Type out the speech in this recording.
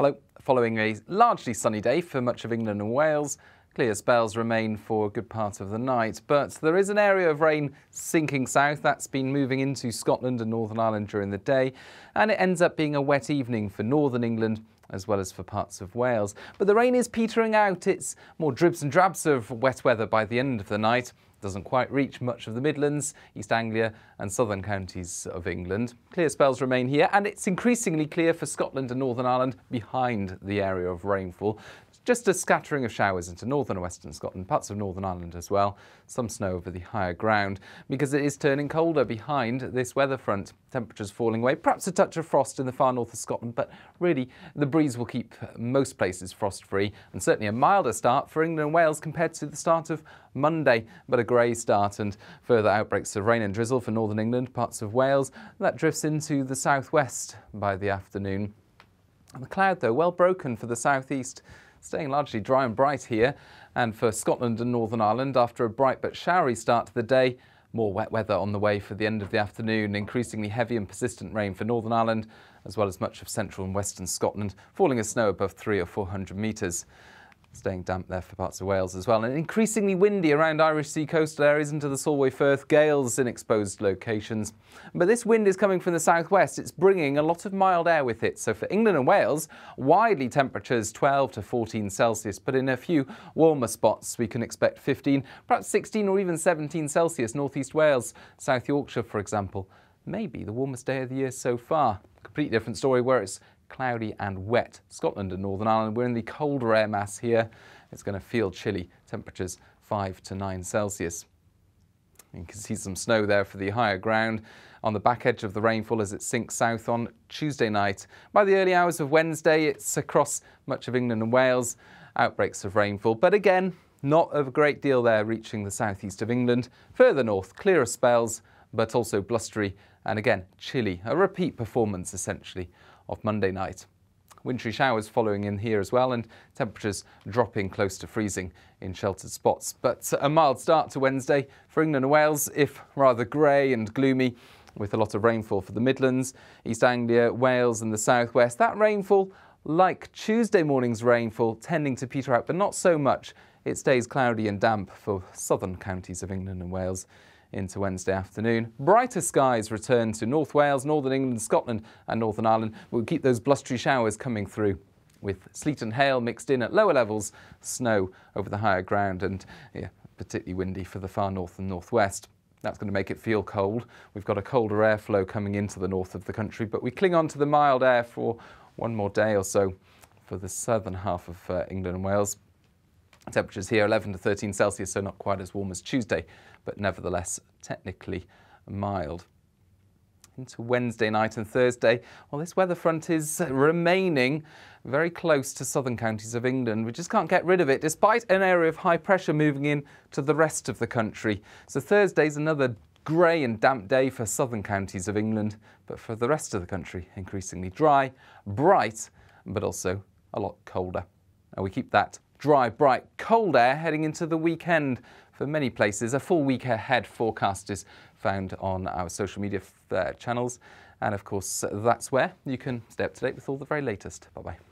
Hello. Following a largely sunny day for much of England and Wales, Clear spells remain for a good part of the night, but there is an area of rain sinking south that's been moving into Scotland and Northern Ireland during the day, and it ends up being a wet evening for Northern England as well as for parts of Wales. But the rain is petering out. It's more dribs and drabs of wet weather by the end of the night doesn't quite reach much of the Midlands, East Anglia and southern counties of England. Clear spells remain here and it's increasingly clear for Scotland and Northern Ireland behind the area of rainfall. Just a scattering of showers into northern and western Scotland, parts of Northern Ireland as well, some snow over the higher ground because it is turning colder behind this weather front. Temperatures falling away, perhaps a touch of frost in the far north of Scotland, but really the breeze will keep most places frost free and certainly a milder start for England and Wales compared to the start of Monday, but a grey start and further outbreaks of rain and drizzle for northern England, parts of Wales. That drifts into the southwest by the afternoon. And the cloud, though, well broken for the southeast. Staying largely dry and bright here. And for Scotland and Northern Ireland, after a bright but showery start to the day, more wet weather on the way for the end of the afternoon, increasingly heavy and persistent rain for Northern Ireland, as well as much of central and western Scotland, falling as snow above three or 400 metres. Staying damp there for parts of Wales as well. And increasingly windy around Irish Sea coastal areas into the Solway Firth gales in exposed locations. But this wind is coming from the southwest. It's bringing a lot of mild air with it. So for England and Wales, widely temperatures 12 to 14 Celsius. But in a few warmer spots, we can expect 15, perhaps 16 or even 17 Celsius. Northeast Wales, South Yorkshire, for example, may be the warmest day of the year so far. Completely different story where it's cloudy and wet. Scotland and Northern Ireland, we're in the colder air mass here. It's going to feel chilly, temperatures 5 to 9 Celsius. You can see some snow there for the higher ground on the back edge of the rainfall as it sinks south on Tuesday night. By the early hours of Wednesday, it's across much of England and Wales, outbreaks of rainfall. But again, not a great deal there reaching the southeast of England. Further north, clearer spells, but also blustery and again chilly. A repeat performance essentially of Monday night. Wintry showers following in here as well, and temperatures dropping close to freezing in sheltered spots. But a mild start to Wednesday for England and Wales, if rather grey and gloomy, with a lot of rainfall for the Midlands, East Anglia, Wales, and the southwest. That rainfall, like Tuesday morning's rainfall, tending to peter out, but not so much. It stays cloudy and damp for southern counties of England and Wales into Wednesday afternoon. Brighter skies return to North Wales, Northern England, Scotland and Northern Ireland. We'll keep those blustery showers coming through with sleet and hail mixed in at lower levels, snow over the higher ground and yeah, particularly windy for the far north and northwest. That's going to make it feel cold. We've got a colder airflow coming into the north of the country, but we cling on to the mild air for one more day or so for the southern half of uh, England and Wales. Temperatures here 11 to 13 Celsius, so not quite as warm as Tuesday, but nevertheless technically mild. Into Wednesday night and Thursday, well, this weather front is remaining very close to southern counties of England. We just can't get rid of it, despite an area of high pressure moving in to the rest of the country. So Thursday's another grey and damp day for southern counties of England, but for the rest of the country, increasingly dry, bright, but also a lot colder. And we keep that dry, bright, cold air heading into the weekend. For many places, a full week ahead forecast is found on our social media uh, channels. And of course, that's where you can stay up to date with all the very latest. Bye bye.